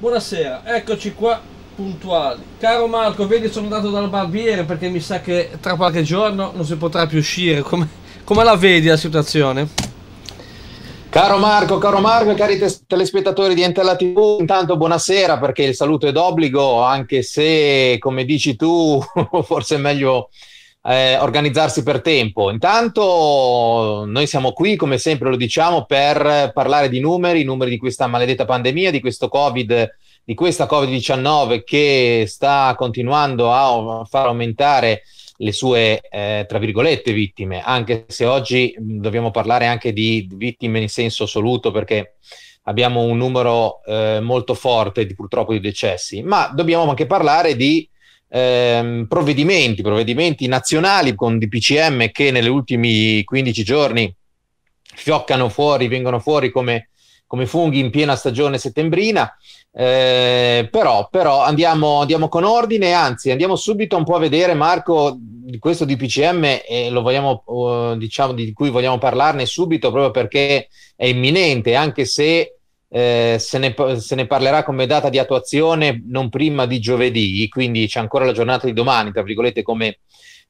Buonasera, eccoci qua puntuali. Caro Marco, vedi sono andato dal barbiere perché mi sa che tra qualche giorno non si potrà più uscire. Come, come la vedi la situazione? Caro Marco, caro Marco e cari telespettatori di Entella TV, intanto buonasera perché il saluto è d'obbligo, anche se come dici tu forse è meglio eh, organizzarsi per tempo. Intanto noi siamo qui, come sempre lo diciamo, per parlare di numeri, numeri di questa maledetta pandemia, di questo Covid, di questa Covid-19 che sta continuando a far aumentare le sue, eh, tra virgolette, vittime, anche se oggi dobbiamo parlare anche di vittime in senso assoluto perché abbiamo un numero eh, molto forte di, purtroppo di decessi, ma dobbiamo anche parlare di ehm, provvedimenti, provvedimenti nazionali con DPCM che negli ultimi 15 giorni fioccano fuori, vengono fuori come, come funghi in piena stagione settembrina. Eh, però, però andiamo, andiamo, con ordine, anzi andiamo subito un po' a vedere Marco di questo DPCM e lo vogliamo, eh, diciamo, di cui vogliamo parlarne subito proprio perché è imminente, anche se eh, se, ne, se, ne, parlerà come data di attuazione non prima di giovedì, quindi c'è ancora la giornata di domani, tra virgolette, come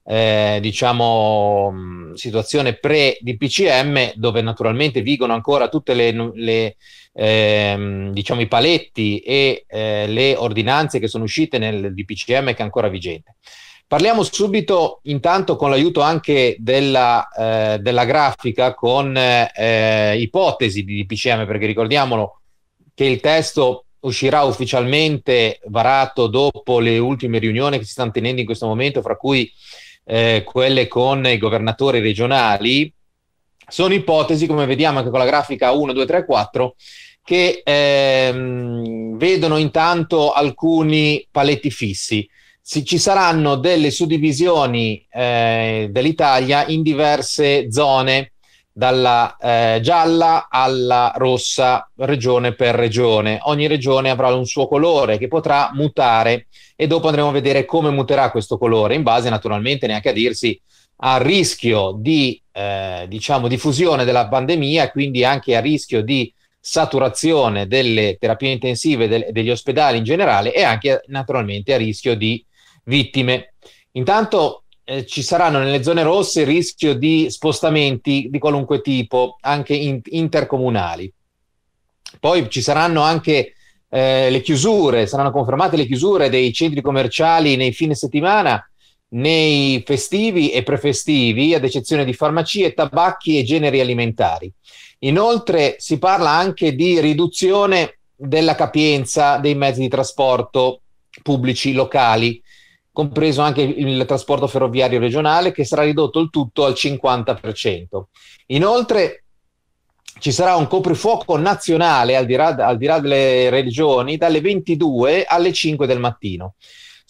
eh, diciamo situazione pre-DPCM, dove naturalmente vigono ancora tutte le, le ehm, diciamo i paletti e eh, le ordinanze che sono uscite nel DPCM che è ancora vigente. Parliamo subito intanto con l'aiuto anche della, eh, della grafica con eh, ipotesi di DPCM perché ricordiamolo che il testo uscirà ufficialmente varato dopo le ultime riunioni che si stanno tenendo in questo momento fra cui eh, quelle con i governatori regionali. Sono ipotesi come vediamo anche con la grafica 1, 2, 3, 4 che ehm, vedono intanto alcuni paletti fissi si, ci saranno delle suddivisioni eh, dell'Italia in diverse zone, dalla eh, gialla alla rossa, regione per regione. Ogni regione avrà un suo colore che potrà mutare e dopo andremo a vedere come muterà questo colore, in base naturalmente neanche a dirsi al rischio di eh, diciamo, diffusione della pandemia, quindi anche a rischio di saturazione delle terapie intensive del, degli ospedali in generale e anche naturalmente a rischio di vittime. Intanto eh, ci saranno nelle zone rosse il rischio di spostamenti di qualunque tipo, anche in, intercomunali. Poi ci saranno anche eh, le chiusure, saranno confermate le chiusure dei centri commerciali nei fine settimana, nei festivi e prefestivi, ad eccezione di farmacie, tabacchi e generi alimentari. Inoltre si parla anche di riduzione della capienza dei mezzi di trasporto pubblici locali compreso anche il trasporto ferroviario regionale, che sarà ridotto il tutto al 50%. Inoltre ci sarà un coprifuoco nazionale, al di là, al di là delle regioni, dalle 22 alle 5 del mattino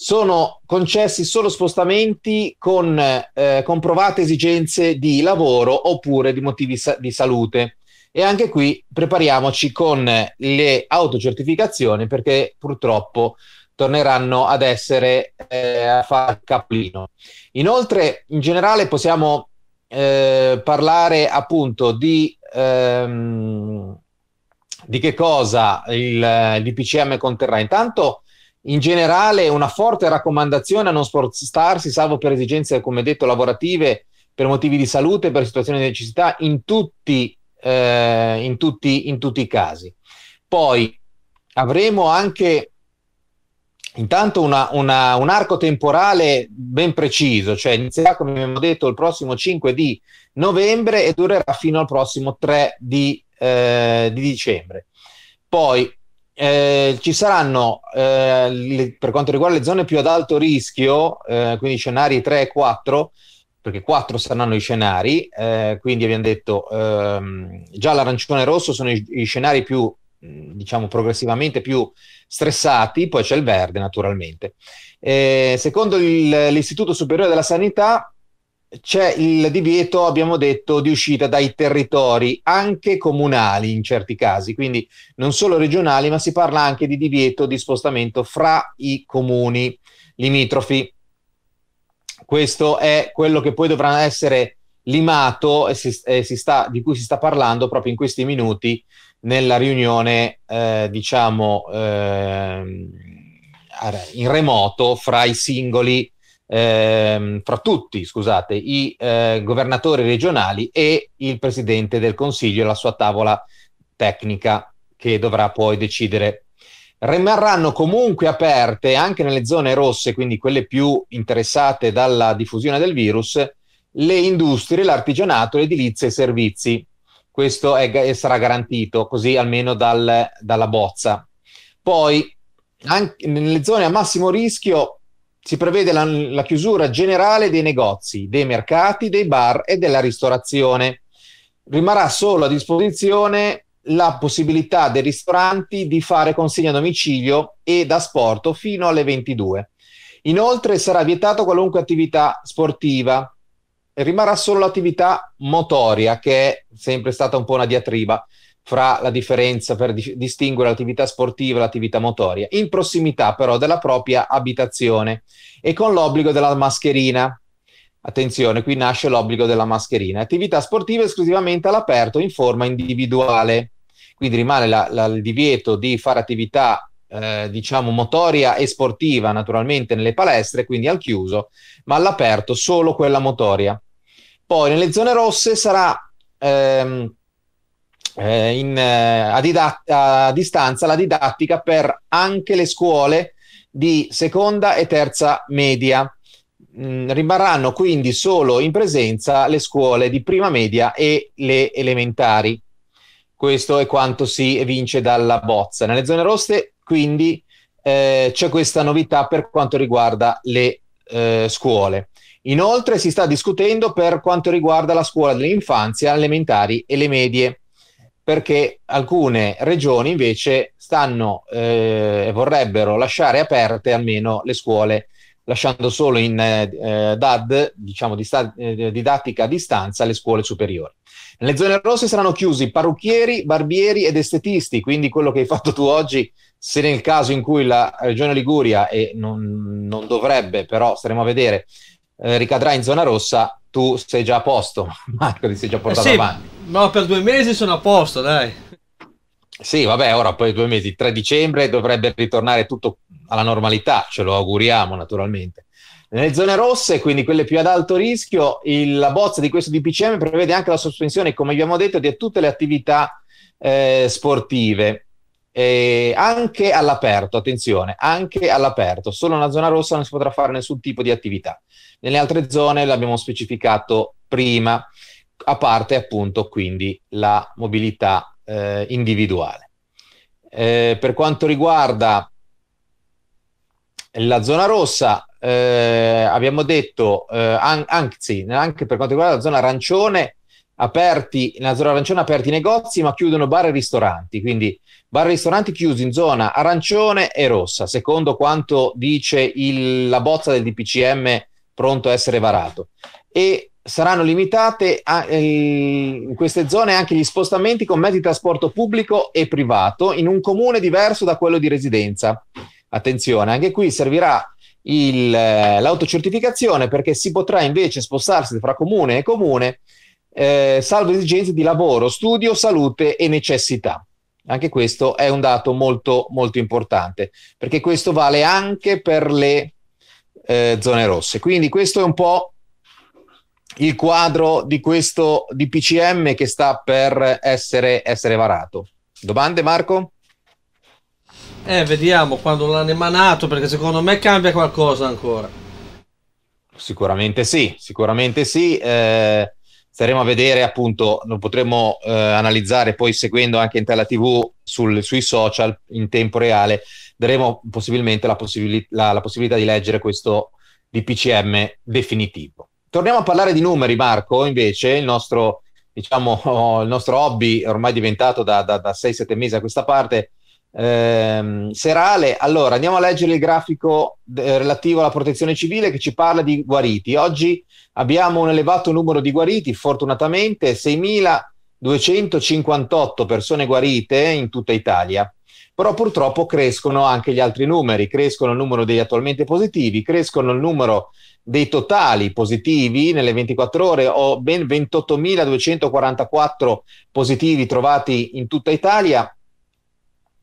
sono concessi solo spostamenti con eh, comprovate esigenze di lavoro oppure di motivi sa- di salute. E anche qui prepariamoci con le autocertificazioni perché purtroppo torneranno ad essere eh, a far capolino. Inoltre, in generale, possiamo eh, parlare appunto di, ehm, di che cosa il, DPCM conterrà. Intanto, in generale, una forte raccomandazione a non spostarsi, salvo per esigenze, come detto, lavorative, per motivi di salute, per situazioni di necessità, in tutti, eh, in tutti, in tutti i casi. Poi avremo anche Intanto una, una, un arco temporale ben preciso, cioè inizierà come abbiamo detto il prossimo 5 di novembre e durerà fino al prossimo 3 di, eh, di dicembre. Poi eh, ci saranno, eh, le, per quanto riguarda le zone più ad alto rischio, eh, quindi scenari 3 e 4, perché 4 saranno i scenari, eh, quindi abbiamo detto ehm, già l'arancione e rosso sono i, i scenari più Mm, diciamo progressivamente più stressati, poi c'è il verde naturalmente. Eh, secondo il, l'Istituto Superiore della Sanità c'è il divieto, abbiamo detto, di uscita dai territori anche comunali in certi casi, quindi non solo regionali, ma si parla anche di divieto di spostamento fra i comuni limitrofi. Questo è quello che poi dovrà essere limato e si, e si sta, di cui si sta parlando proprio in questi minuti nella riunione, eh, diciamo, eh, in remoto fra i singoli, eh, fra tutti, scusate, i eh, governatori regionali e il presidente del Consiglio e la sua tavola tecnica che dovrà poi decidere. Rimarranno comunque aperte anche nelle zone rosse, quindi quelle più interessate dalla diffusione del virus, le industrie, l'artigianato, l'edilizia e i servizi questo è, sarà garantito così almeno dal, dalla bozza. Poi anche nelle zone a massimo rischio si prevede la, la, chiusura generale dei negozi, dei mercati, dei bar e della ristorazione. Rimarrà solo a disposizione la possibilità dei ristoranti di fare consegna a domicilio e da sport fino alle 22. Inoltre sarà vietato qualunque attività sportiva, rimarrà solo l'attività motoria, che è sempre stata un po' una diatriba fra la differenza per di- distinguere l'attività sportiva e l'attività motoria, in prossimità però della propria abitazione e con l'obbligo della mascherina. Attenzione, qui nasce l'obbligo della mascherina. Attività sportiva esclusivamente all'aperto in forma individuale, quindi rimane la, la, il divieto di fare attività eh, diciamo motoria e sportiva naturalmente nelle palestre, quindi al chiuso, ma all'aperto solo quella motoria. Poi nelle zone rosse sarà ehm, eh, in, eh, a, didat- a, distanza la didattica per anche le scuole di seconda e terza media. Mm, rimarranno quindi solo in presenza le scuole di prima media e le elementari. Questo è quanto si evince dalla bozza. Nelle zone rosse quindi eh, c'è questa novità per quanto riguarda le eh, scuole. Inoltre si sta discutendo per quanto riguarda la scuola dell'infanzia, elementari e le medie, perché alcune regioni invece stanno eh, e eh, vorrebbero lasciare aperte almeno le scuole, lasciando solo in eh, DAD, diciamo di sta- eh, didattica a distanza, le scuole superiori. Nelle zone rosse saranno chiusi parrucchieri, barbieri ed estetisti, quindi quello che hai fatto tu oggi, se nel caso in cui la eh, regione Liguria, e non, non dovrebbe, però staremo a vedere, eh, ricadrà in zona rossa, tu sei già a posto, Marco, ti sei già portato eh sì, avanti. No, per due mesi sono a posto, dai. Sì, vabbè, ora poi due mesi, 3 dicembre dovrebbe ritornare tutto alla normalità, ce lo auguriamo naturalmente. Nelle zone rosse, quindi quelle più ad alto rischio, il, la bozza di questo DPCM prevede anche la sospensione, come abbiamo detto, di tutte le attività eh, sportive. Eh, anche all'aperto, attenzione, anche all'aperto, solo nella zona rossa non si potrà fare nessun tipo di attività. Nelle altre zone l'abbiamo specificato prima, a parte appunto quindi la mobilità eh, individuale. Eh, per quanto riguarda la zona rossa, eh, abbiamo detto, eh, an- anzi, anche per quanto riguarda la zona arancione, aperti, nella zona arancione aperti i negozi, ma chiudono bar e ristoranti, quindi bar e ristoranti chiusi in zona arancione e rossa, secondo quanto dice il, la bozza del DPCM pronto a essere varato. E saranno limitate a, eh, in queste zone anche gli spostamenti con mezzi di trasporto pubblico e privato in un comune diverso da quello di residenza. Attenzione, anche qui servirà il, eh, l'autocertificazione perché si potrà invece spostarsi fra comune e comune eh, salvo esigenze di lavoro, studio, salute e necessità. Anche questo è un dato molto, molto importante, perché questo vale anche per le eh, zone rosse. Quindi questo è un po' il quadro di questo DPCM che sta per essere, essere varato. Domande Marco? Eh, vediamo quando l'hanno emanato, perché secondo me cambia qualcosa ancora. Sicuramente sì, sicuramente sì. Eh, staremo a vedere appunto, lo potremo eh, analizzare poi seguendo anche in tela tv sul, sui social in tempo reale, daremo possibilmente la, possibili- la, la possibilità di leggere questo DPCM definitivo. Torniamo a parlare di numeri Marco, invece il nostro, diciamo, il nostro hobby ormai diventato da, da, da 6-7 mesi a questa parte ehm, serale. Allora, andiamo a leggere il grafico eh, relativo alla protezione civile che ci parla di guariti. Oggi abbiamo un elevato numero di guariti, fortunatamente 6.258 persone guarite in tutta Italia. Però purtroppo crescono anche gli altri numeri, crescono il numero degli attualmente positivi, crescono il numero dei totali positivi nelle 24 ore ho ben 28.244 positivi trovati in tutta Italia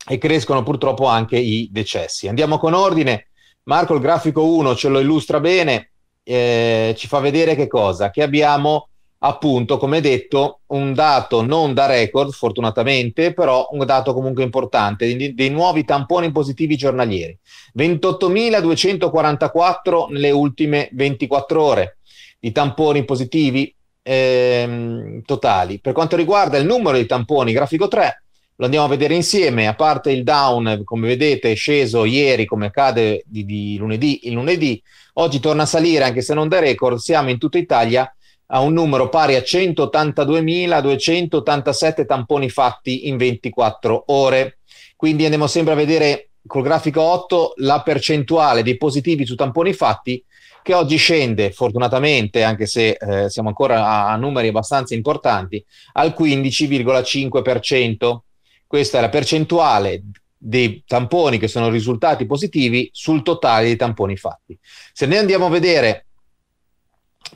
e crescono purtroppo anche i decessi. Andiamo con ordine. Marco, il grafico 1 ce lo illustra bene, eh, ci fa vedere che cosa? Che abbiamo appunto, come detto, un dato non da record, fortunatamente, però un dato comunque importante, dei, dei nuovi tamponi positivi giornalieri. 28.244 nelle ultime 24 ore di tamponi positivi ehm, totali. Per quanto riguarda il numero di tamponi, grafico 3, lo andiamo a vedere insieme, a parte il down, come vedete è sceso ieri come accade di, di lunedì in lunedì, oggi torna a salire anche se non da record, siamo in tutta Italia a un numero pari a 182.287 tamponi fatti in 24 ore. Quindi andiamo sempre a vedere col grafico 8 la percentuale dei positivi su tamponi fatti che oggi scende fortunatamente, anche se eh, siamo ancora a, a numeri abbastanza importanti, al 15,5%. Questa è la percentuale dei tamponi che sono risultati positivi sul totale dei tamponi fatti. Se noi andiamo a vedere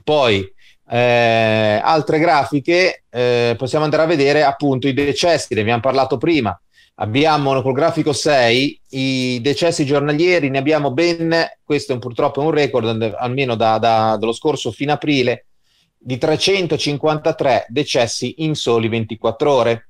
poi eh, altre grafiche, eh, possiamo andare a vedere appunto i decessi, ne abbiamo parlato prima. Abbiamo col grafico 6 i decessi giornalieri, ne abbiamo ben, questo è un, purtroppo un record, almeno da, da, dallo scorso fine aprile, di 353 decessi in soli 24 ore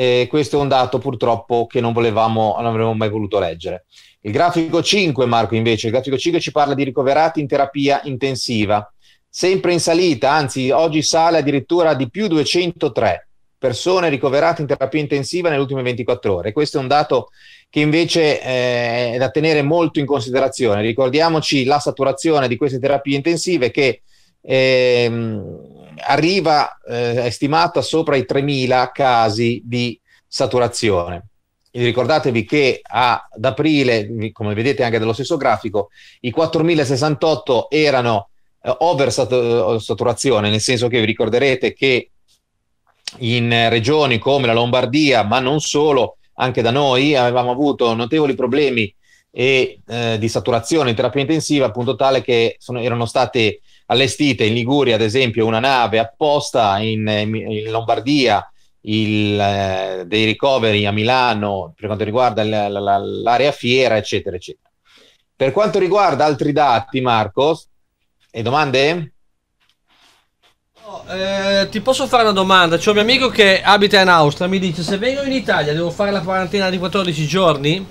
eh, questo è un dato purtroppo che non, volevamo, non avremmo mai voluto leggere. Il grafico 5, Marco, invece, il grafico 5 ci parla di ricoverati in terapia intensiva, sempre in salita, anzi oggi sale addirittura di più 203 persone ricoverate in terapia intensiva nelle ultime 24 ore. Questo è un dato che invece eh, è da tenere molto in considerazione. Ricordiamoci la saturazione di queste terapie intensive che... Ehm, arriva, eh, è stimata sopra i 3.000 casi di saturazione. E ricordatevi che ad aprile, come vedete anche dallo stesso grafico, i 4.068 erano eh, eh, saturazione, nel senso che vi ricorderete che in regioni come la Lombardia, ma non solo, anche da noi avevamo avuto notevoli problemi e, eh, di saturazione in terapia intensiva, appunto tale che sono, erano state allestite in Liguria, ad esempio, una nave apposta in, eh, in Lombardia, il, eh, dei ricoveri a Milano per quanto riguarda la, la, l'area fiera, eccetera, eccetera. Per quanto riguarda altri dati, Marco, e domande? Oh, eh, ti posso fare una domanda? C'è un mio amico che abita in Austria, mi dice se vengo in Italia devo fare la quarantena di 14 giorni?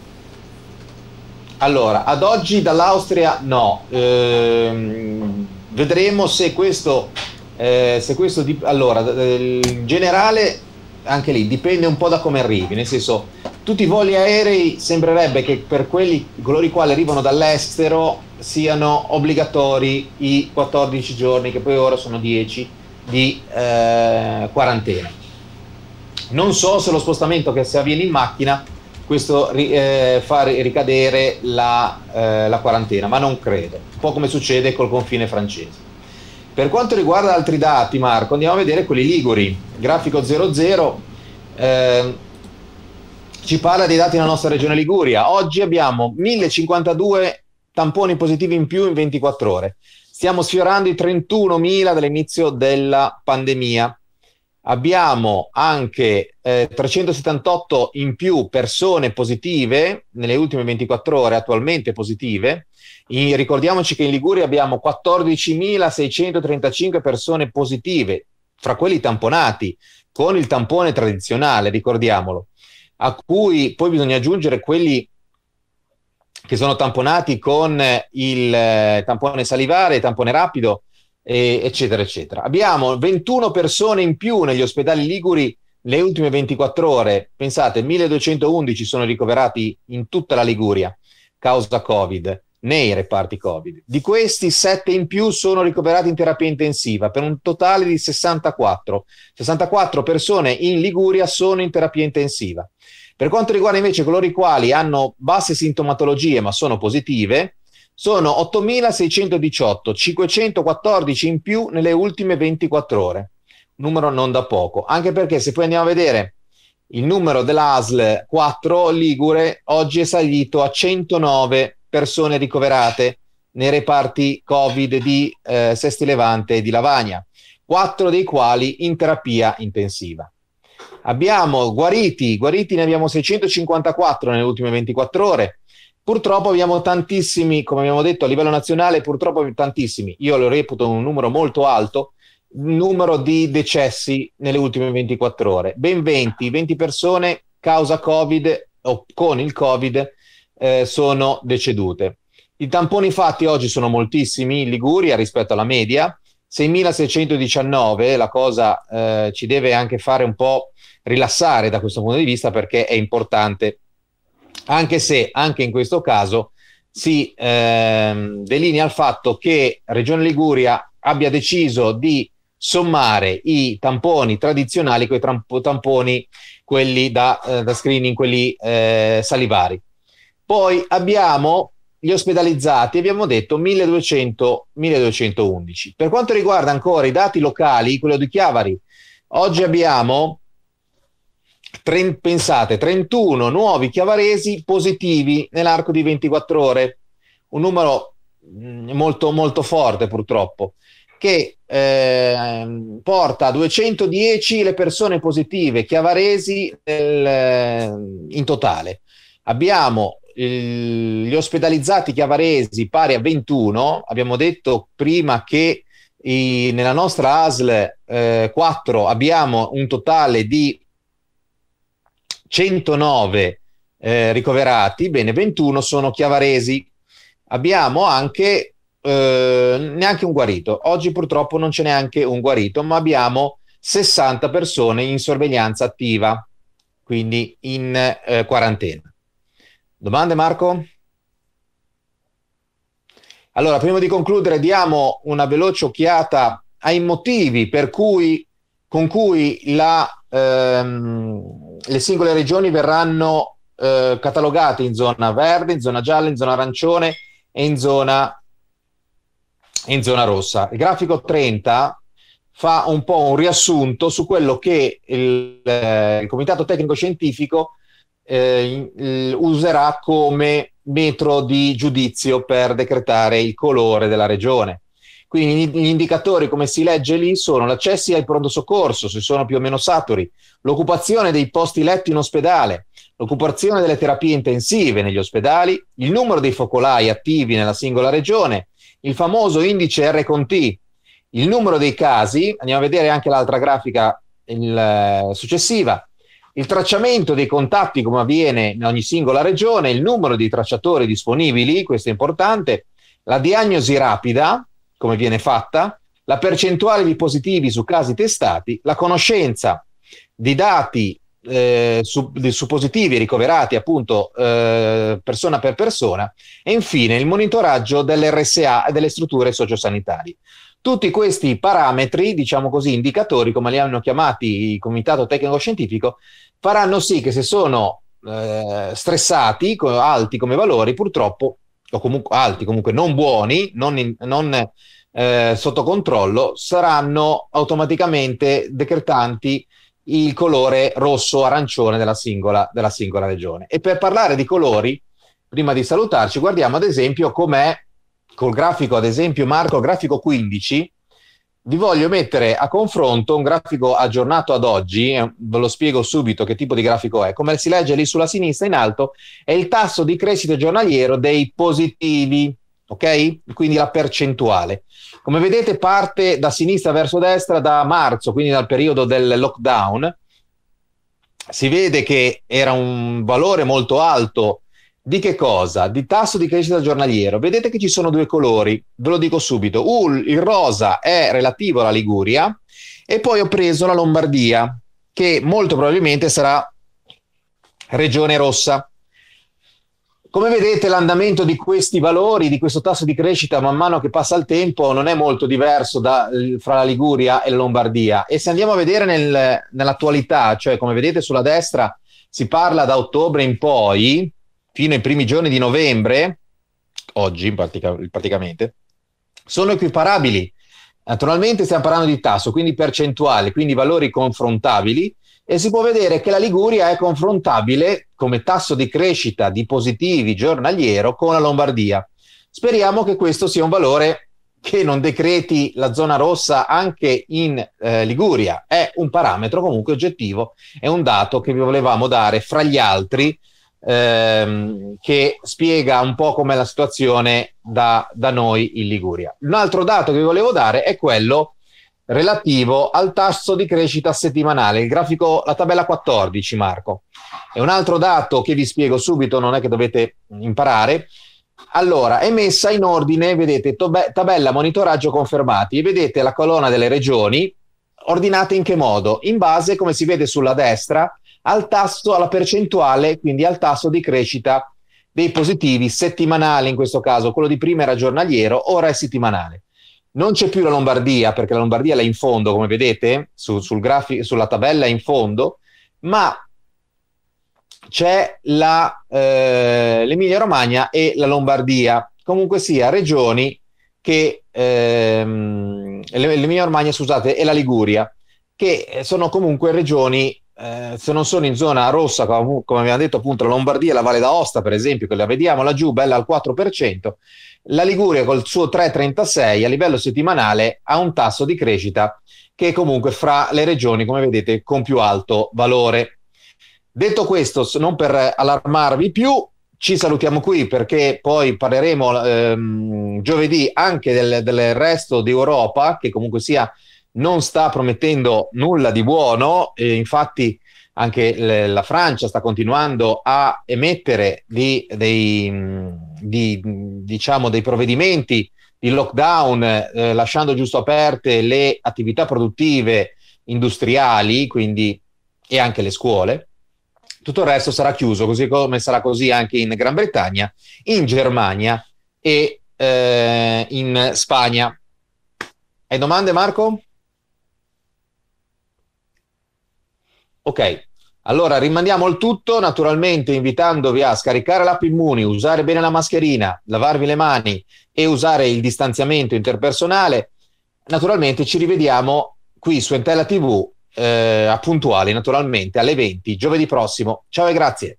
Allora, ad oggi dall'Austria no. Ehm, vedremo se questo, eh, se questo di, allora, eh, il generale anche lì dipende un po' da come arrivi, nel senso tutti i voli aerei sembrerebbe che per quelli, coloro i quali arrivano dall'estero siano obbligatori i 14 giorni, che poi ora sono 10, di eh, quarantena. Non so se lo spostamento che se avviene in macchina questo eh, fa ricadere la, eh, la, quarantena, ma non credo, un po' come succede col confine francese. Per quanto riguarda altri dati, Marco, andiamo a vedere quelli liguri. Grafico 00 eh, ci parla dei dati della nostra regione Liguria. Oggi abbiamo 1052 tamponi positivi in più in 24 ore. Stiamo sfiorando i 31.000 dall'inizio della pandemia abbiamo anche eh, 378 in più persone positive nelle ultime 24 ore attualmente positive. In, ricordiamoci che in Liguria abbiamo 14.635 persone positive, fra quelli tamponati, con il tampone tradizionale, ricordiamolo, a cui poi bisogna aggiungere quelli che sono tamponati con il eh, tampone salivare, tampone rapido eccetera, eccetera. Abbiamo 21 persone in più negli ospedali liguri le ultime 24 ore. Pensate, 1211 sono ricoverati in tutta la Liguria causa Covid, nei reparti Covid. Di questi, 7 in più sono ricoverati in terapia intensiva, per un totale di 64. 64 persone in Liguria sono in terapia intensiva. Per quanto riguarda invece coloro i quali hanno basse sintomatologie ma sono positive, sono 8.618, 514 in più nelle ultime 24 ore, numero non da poco, anche perché se poi andiamo a vedere il numero dell'ASL 4 Ligure oggi è salito a 109 persone ricoverate nei reparti Covid di eh, Sesti Levante e di Lavagna, quattro dei quali in terapia intensiva. Abbiamo guariti, guariti ne abbiamo 654 nelle ultime 24 ore, Purtroppo abbiamo tantissimi, come abbiamo detto a livello nazionale, purtroppo tantissimi, io lo reputo un numero molto alto, numero di decessi nelle ultime 24 ore. Ben 20, 20 persone causa Covid o con il Covid eh, sono decedute. I tamponi fatti oggi sono moltissimi in Liguria rispetto alla media, 6.619, la cosa eh, ci deve anche fare un po' rilassare da questo punto di vista perché è importante anche se anche in questo caso si ehm, delinea il fatto che Regione Liguria abbia deciso di sommare i tamponi tradizionali con i tamponi quelli da, eh, da screening, quelli eh, salivari. Poi abbiamo gli ospedalizzati, abbiamo detto 1200, 1211. Per quanto riguarda ancora i dati locali, quello di Chiavari, oggi abbiamo tre, pensate, 31 nuovi chiavaresi positivi nell'arco di 24 ore, un numero mm, molto, molto forte purtroppo, che eh, porta a 210 le persone positive chiavaresi nel, ehm, in totale. Abbiamo gli ospedalizzati chiavaresi pari a 21, abbiamo detto prima che i, nella nostra ASL eh, 4 abbiamo un totale di 109 eh, ricoverati, bene, 21 sono chiavaresi. Abbiamo anche eh, neanche un guarito. Oggi purtroppo non c'è neanche un guarito, ma abbiamo 60 persone in sorveglianza attiva, quindi in eh, quarantena. Domande Marco? Allora, prima di concludere, diamo una veloce occhiata ai motivi per cui, con cui la, ehm, le singole regioni verranno eh, catalogate in zona verde, in zona gialla, in zona arancione e in zona, in zona rossa. Il grafico 30 fa un po' un riassunto su quello che il, eh, il Comitato Tecnico Scientifico eh, userà come metro di giudizio per decretare il colore della regione. Quindi gli indicatori, come si legge lì, sono gli al pronto soccorso, se sono più o meno saturi, l'occupazione dei posti letti in ospedale, l'occupazione delle terapie intensive negli ospedali, il numero dei focolai attivi nella singola regione, il famoso indice R con T, il numero dei casi, andiamo a vedere anche l'altra grafica il, eh, successiva, il tracciamento dei contatti come avviene in ogni singola regione, il numero di tracciatori disponibili, questo è importante, la diagnosi rapida, come viene fatta, la percentuale di positivi su casi testati, la conoscenza di dati eh, su, di, su, positivi ricoverati appunto eh, persona per persona e infine il monitoraggio dell'RSA e delle strutture sociosanitarie. Tutti questi parametri, diciamo così, indicatori, come li hanno chiamati il Comitato Tecnico Scientifico, faranno sì che se sono eh, stressati, alti come valori, purtroppo o comunque alti, comunque non buoni, non, in, non eh, sotto controllo, saranno automaticamente decretanti il colore rosso-arancione della singola, della singola regione. E per parlare di colori, prima di salutarci, guardiamo ad esempio com'è col grafico, ad esempio Marco, grafico 15, vi voglio mettere a confronto un grafico aggiornato ad oggi, eh, ve lo spiego subito che tipo di grafico è. Come si legge lì sulla sinistra in alto, è il tasso di crescita giornaliero dei positivi, ok? Quindi la percentuale. Come vedete parte da sinistra verso destra da marzo, quindi dal periodo del lockdown. Si vede che era un valore molto alto di che cosa? Di tasso di crescita giornaliero. Vedete che ci sono due colori, ve lo dico subito. Uh, il rosa è relativo alla Liguria e poi ho preso la Lombardia, che molto probabilmente sarà regione rossa. Come vedete l'andamento di questi valori, di questo tasso di crescita man mano che passa il tempo non è molto diverso da, eh, fra la Liguria e la Lombardia e se andiamo a vedere nel, nell'attualità, cioè come vedete sulla destra si parla da ottobre in poi, fino ai primi giorni di novembre, oggi pratica, praticamente, sono equiparabili. Naturalmente stiamo parlando di tasso, quindi percentuale, quindi valori confrontabili e si può vedere che la Liguria è confrontabile come tasso di crescita di positivi giornaliero con la Lombardia. Speriamo che questo sia un valore che non decreti la zona rossa anche in eh, Liguria. È un parametro comunque oggettivo, è un dato che vi volevamo dare fra gli altri ehm, che spiega un po' com'è la situazione da, da noi in Liguria. Un altro dato che vi volevo dare è quello relativo al tasso di crescita settimanale, il grafico, la tabella 14, Marco. È un altro dato che vi spiego subito, non è che dovete imparare. Allora, è messa in ordine, vedete, tobe- tabella monitoraggio confermati, vedete la colonna delle regioni ordinate in che modo? In base, come si vede sulla destra, al tasso, alla percentuale, quindi al tasso di crescita dei positivi settimanali in questo caso, quello di prima era giornaliero, ora è settimanale. Non c'è più la Lombardia, perché la Lombardia è in fondo, come vedete, su, sul grafico, sulla tabella in fondo, ma c'è la, eh, l'Emilia Romagna e la Lombardia, comunque sia regioni che ehm, l'Emilia Romagna, scusate, e la Liguria, che eh, sono comunque regioni eh, se non sono in zona rossa, come, come abbiamo detto appunto, la Lombardia e la Valle d'Aosta, per esempio, che la vediamo laggiù, bella al 4%, la Liguria col suo 3,36 a livello settimanale ha un tasso di crescita che è comunque fra le regioni, come vedete, con più alto valore. Detto questo, non per allarmarvi più, ci salutiamo qui perché poi parleremo ehm, giovedì anche del, del resto d'Europa, che comunque sia non sta promettendo nulla di buono, e infatti anche le, la Francia sta continuando a emettere di, dei, di, diciamo, dei provvedimenti di lockdown, eh, lasciando giusto aperte le attività produttive industriali, quindi e anche le scuole. Tutto il resto sarà chiuso, così come sarà così anche in Gran Bretagna, in Germania e eh, in Spagna. Hai domande, Marco? Ok, allora rimandiamo il tutto naturalmente invitandovi a scaricare l'app Immuni, usare bene la mascherina, lavarvi le mani e usare il distanziamento interpersonale. Naturalmente ci rivediamo qui su Entella TV eh, a puntuali naturalmente alle 20 giovedì prossimo. Ciao e grazie.